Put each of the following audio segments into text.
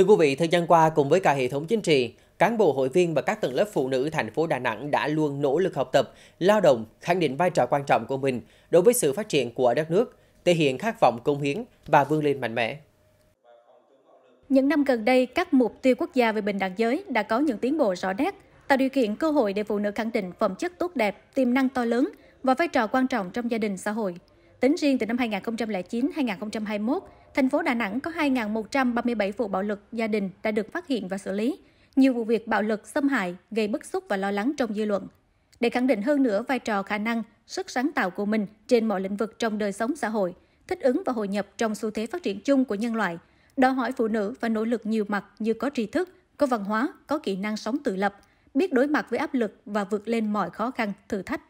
Thưa quý vị, thời gian qua cùng với cả hệ thống chính trị, cán bộ hội viên và các tầng lớp phụ nữ thành phố Đà Nẵng đã luôn nỗ lực học tập, lao động, khẳng định vai trò quan trọng của mình đối với sự phát triển của đất nước, thể hiện khát vọng công hiến và vươn lên mạnh mẽ. Những năm gần đây, các mục tiêu quốc gia về bình đẳng giới đã có những tiến bộ rõ nét, tạo điều kiện cơ hội để phụ nữ khẳng định phẩm chất tốt đẹp, tiềm năng to lớn và vai trò quan trọng trong gia đình xã hội. Tính riêng từ năm 2009-2021, thành phố Đà Nẵng có 2.137 vụ bạo lực gia đình đã được phát hiện và xử lý. Nhiều vụ việc bạo lực xâm hại gây bức xúc và lo lắng trong dư luận. Để khẳng định hơn nữa vai trò khả năng, sức sáng tạo của mình trên mọi lĩnh vực trong đời sống xã hội, thích ứng và hội nhập trong xu thế phát triển chung của nhân loại, đòi hỏi phụ nữ phải nỗ lực nhiều mặt như có tri thức, có văn hóa, có kỹ năng sống tự lập, biết đối mặt với áp lực và vượt lên mọi khó khăn, thử thách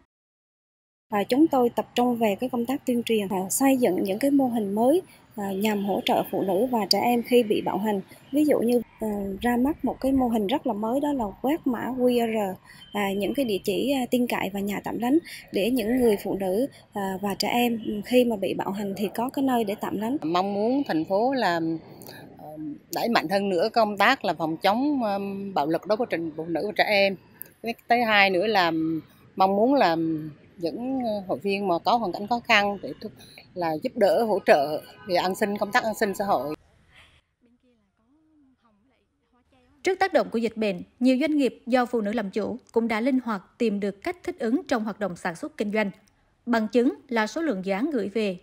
và chúng tôi tập trung về cái công tác tuyên truyền và xây dựng những cái mô hình mới à, nhằm hỗ trợ phụ nữ và trẻ em khi bị bạo hành ví dụ như à, ra mắt một cái mô hình rất là mới đó là quét mã QR à, những cái địa chỉ tin cậy và nhà tạm lánh để những người phụ nữ và trẻ em ừ, khi mà bị bạo hành thì có cái nơi để tạm lánh mong muốn thành phố là đẩy mạnh hơn nữa công tác là phòng chống bạo lực đối với phụ nữ và trẻ em cái thứ hai nữa là mong muốn là những ờ, hội viên mà có hoàn cảnh khó khăn để là giúp đỡ hỗ trợ về an sinh công tác an sinh xã hội. Trước tác động của dịch bệnh, nhiều doanh nghiệp do phụ nữ làm chủ cũng đã linh hoạt tìm được cách thích ứng trong hoạt động sản xuất kinh doanh. Bằng chứng là số lượng dự án gửi về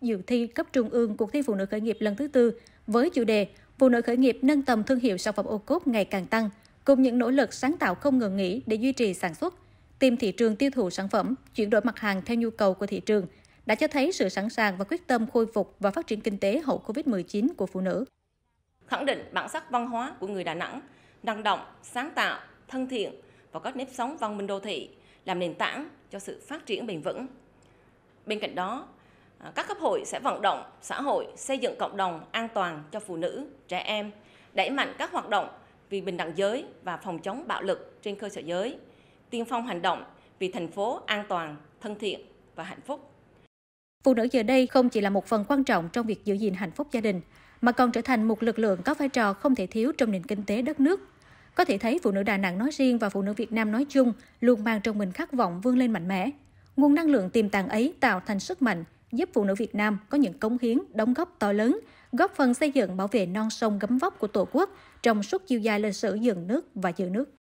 dự thi cấp trung ương cuộc thi phụ nữ khởi nghiệp lần thứ tư với chủ đề Phụ nữ khởi nghiệp nâng tầm thương hiệu sản phẩm ô cốp ngày càng tăng, cùng những nỗ lực sáng tạo không ngừng nghỉ để duy trì sản xuất, tìm thị trường tiêu thụ sản phẩm, chuyển đổi mặt hàng theo nhu cầu của thị trường đã cho thấy sự sẵn sàng và quyết tâm khôi phục và phát triển kinh tế hậu Covid-19 của phụ nữ. Khẳng định bản sắc văn hóa của người Đà Nẵng, năng động, sáng tạo, thân thiện và có nếp sống văn minh đô thị làm nền tảng cho sự phát triển bền vững. Bên cạnh đó, à, các cấp hội sẽ vận động xã hội xây dựng cộng đồng an toàn cho phụ nữ, trẻ em, đẩy mạnh các hoạt động vì bình đẳng giới và phòng chống bạo lực trên cơ sở giới – tiên phong hành động vì thành phố an toàn, thân thiện và hạnh phúc. Phụ nữ giờ đây không chỉ là một phần quan trọng trong việc giữ gìn hạnh phúc gia đình, mà còn trở thành một lực lượng có vai trò không thể thiếu trong nền kinh tế đất nước. Có thể thấy phụ nữ Đà Nẵng nói riêng và phụ nữ Việt Nam nói chung luôn mang trong mình khát vọng vươn lên mạnh mẽ. Nguồn năng lượng tiềm tàng ấy tạo thành sức mạnh, giúp phụ nữ Việt Nam có những cống hiến, đóng góp to lớn, góp phần xây dựng bảo vệ non sông gấm vóc của Tổ quốc trong suốt chiều dài lịch sử dựng nước và giữ nước.